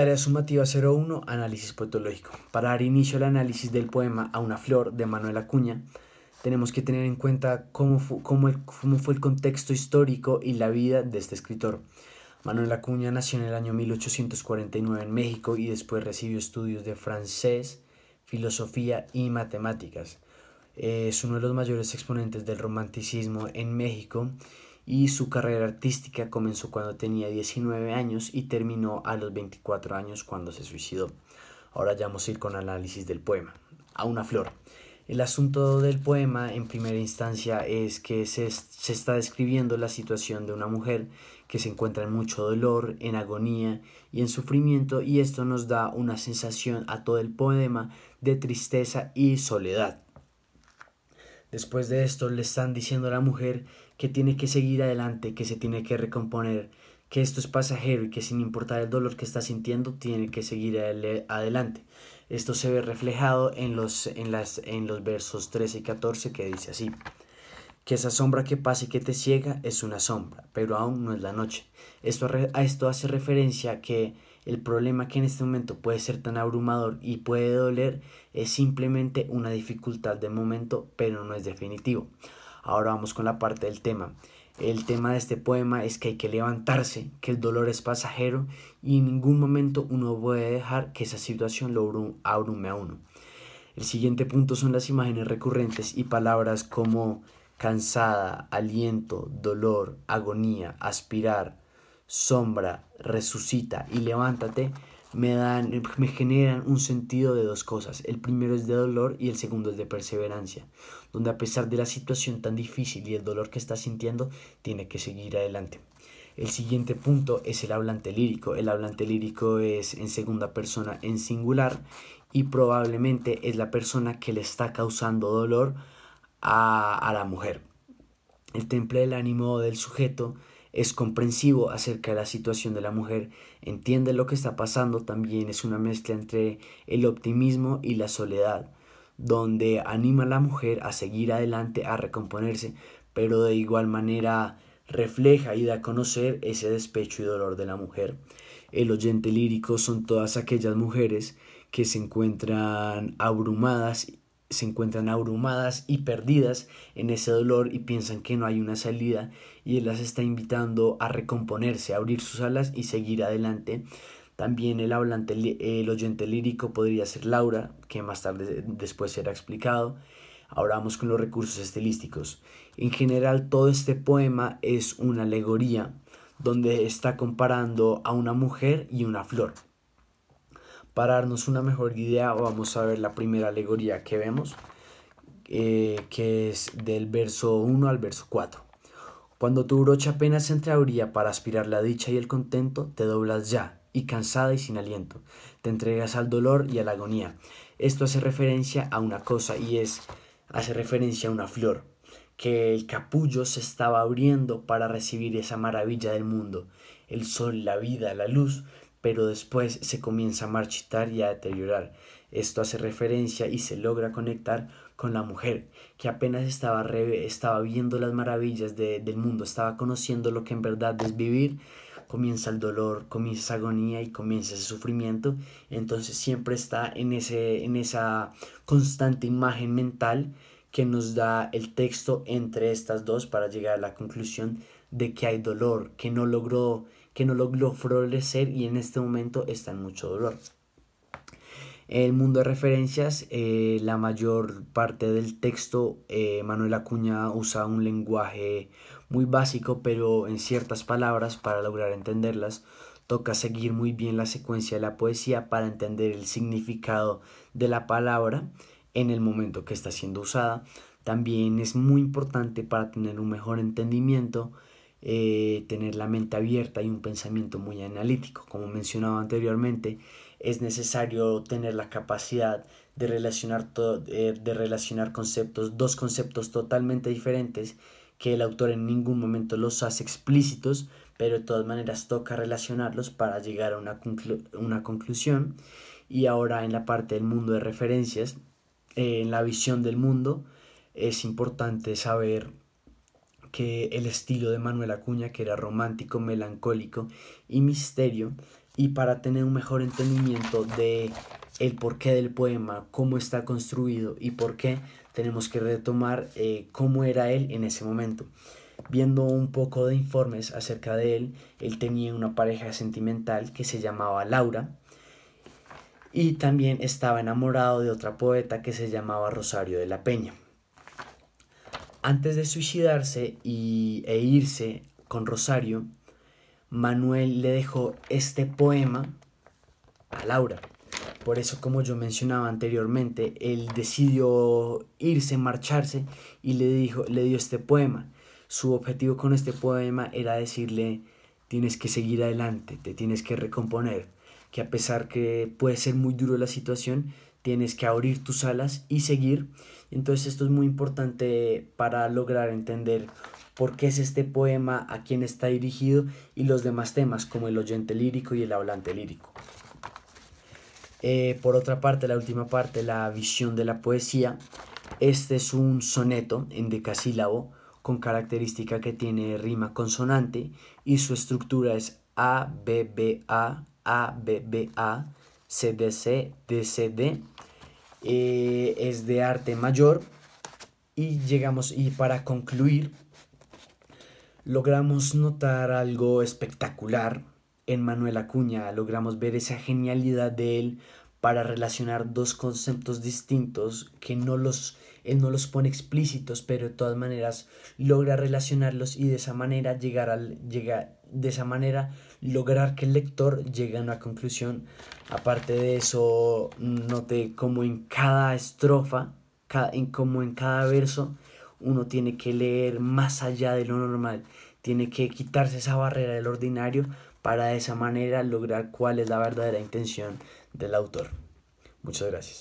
Tarea sumativa 01, análisis poetológico. Para dar inicio al análisis del poema A una flor de Manuel Acuña, tenemos que tener en cuenta cómo, cómo fue el contexto histórico y la vida de este escritor. Manuel Acuña nació en el año 1849 en México y después recibió estudios de francés, filosofía y matemáticas. Es uno de los mayores exponentes del romanticismo en México y su carrera artística comenzó cuando tenía 19 años y terminó a los 24 años cuando se suicidó. Ahora ya vamos a ir con el análisis del poema. A una flor. El asunto del poema en primera instancia es que se, se, está describiendo la situación de una mujer que se encuentra en mucho dolor, en agonía y en sufrimiento y esto nos da una sensación a todo el poema de tristeza y soledad. Después de esto le están diciendo a la mujer que tiene que seguir adelante, que se tiene que recomponer, que esto es pasajero y que sin importar el dolor que está sintiendo, tiene que seguir adelante. Esto se ve reflejado en los, en las, en los versos 13 y 14 que dice así. Que esa sombra que pasa y que te ciega es una sombra, pero aún no es la noche. Esto, a esto hace referencia que el problema que en este momento puede ser tan abrumador y puede doler es simplemente una dificultad de momento, pero no es definitivo. Ahora vamos con la parte del tema. El tema de este poema es que hay que levantarse, que el dolor es pasajero y en ningún momento uno puede dejar que esa situación lo abrume a uno. El siguiente punto son las imágenes recurrentes y palabras como cansada, aliento, dolor, agonía, aspirar, sombra, resucita y levántate me dan, me generan un sentido de dos cosas. El primero es de dolor y el segundo es de perseverancia, donde a pesar de la situación tan difícil y el dolor que está sintiendo, tiene que seguir adelante. El siguiente punto es el hablante lírico. El hablante lírico es en segunda persona en singular y probablemente es la persona que le está causando dolor a, a la mujer. El temple del ánimo del sujeto es comprensivo acerca de la situación de la mujer, entiende lo que está pasando, también es una mezcla entre el optimismo y la soledad, donde anima a la mujer a seguir adelante, a recomponerse, pero de igual manera refleja y da a conocer ese despecho y dolor de la mujer. El oyente lírico son todas aquellas mujeres que se encuentran abrumadas se encuentran abrumadas y perdidas en ese dolor y piensan que no hay una salida y Él las está invitando a recomponerse, a abrir sus alas y seguir adelante. También el, hablante, el oyente lírico podría ser Laura, que más tarde después será explicado. Ahora vamos con los recursos estilísticos. En general todo este poema es una alegoría donde está comparando a una mujer y una flor. Para darnos una mejor idea, vamos a ver la primera alegoría que vemos, eh, que es del verso 1 al verso 4. Cuando tu brocha apenas entreabría para aspirar la dicha y el contento, te doblas ya, y cansada y sin aliento, te entregas al dolor y a la agonía. Esto hace referencia a una cosa y es, hace referencia a una flor, que el capullo se estaba abriendo para recibir esa maravilla del mundo, el sol, la vida, la luz, pero después se comienza a marchitar y a deteriorar. Esto hace referencia y se logra conectar con la mujer, que apenas estaba, estaba viendo las maravillas del mundo, estaba conociendo lo que en verdad es vivir, comienza el dolor, comienza esa agonía y comienza ese sufrimiento, entonces siempre está en, ese, en esa constante imagen mental que nos da el texto entre estas dos para llegar a la conclusión de que hay dolor, que no logró que no logró florecer y en este momento está en mucho dolor. El mundo de referencias, eh, la mayor parte del texto, eh, Manuel Acuña usa un lenguaje muy básico, pero en ciertas palabras para lograr entenderlas, toca seguir muy bien la secuencia de la poesía para entender el significado de la palabra en el momento que está siendo usada. También es muy importante para tener un mejor entendimiento eh, tener la mente abierta y un pensamiento muy analítico. Como mencionaba anteriormente, es necesario tener la capacidad de relacionar, eh, de relacionar conceptos, dos conceptos totalmente diferentes que el autor en ningún momento los hace explícitos, pero de todas maneras toca relacionarlos para llegar a una, conclusión. Y ahora en la parte del mundo de referencias, eh, en la visión del mundo, es importante saber que el estilo de Manuel Acuña, que era romántico, melancólico y misterio, y para tener un mejor entendimiento de el porqué del poema, cómo está construido y por qué, tenemos que retomar eh, cómo era él en ese momento. Viendo un poco de informes acerca de él, él tenía una pareja sentimental que se llamaba Laura y también estaba enamorado de otra poeta que se llamaba Rosario de la Peña. Antes de suicidarse y, e irse con Rosario, Manuel le dejó este poema a Laura. Por eso, como yo mencionaba anteriormente, él decidió irse, marcharse y le, dijo, le dio este poema. Su objetivo con este poema era decirle, tienes que seguir adelante, te tienes que recomponer, que a pesar que puede ser muy duro la situación, tienes que abrir tus alas y seguir. Entonces esto es muy importante para lograr entender por qué es este poema, a quién está dirigido y los demás temas como el oyente lírico y el hablante lírico. Eh, por otra parte, la última parte, la visión de la poesía. Este es un soneto en decasílabo con característica que tiene rima consonante y su estructura es A, B, B, A, A, B, B, A CDC, DCD, eh, es de arte mayor. Y llegamos, y para concluir, logramos notar algo espectacular en Manuel Acuña, logramos ver esa genialidad de él para relacionar dos conceptos distintos que no los él no los pone explícitos, pero de todas maneras logra relacionarlos y de esa manera llegar al llegar de esa manera lograr que el lector llegue a una conclusión. Aparte de eso, note como en cada estrofa, cada, en, como en cada verso, uno tiene que leer más allá de lo normal, tiene que quitarse esa barrera del ordinario para de esa manera lograr cuál es la verdadera intención del autor. Muchas gracias.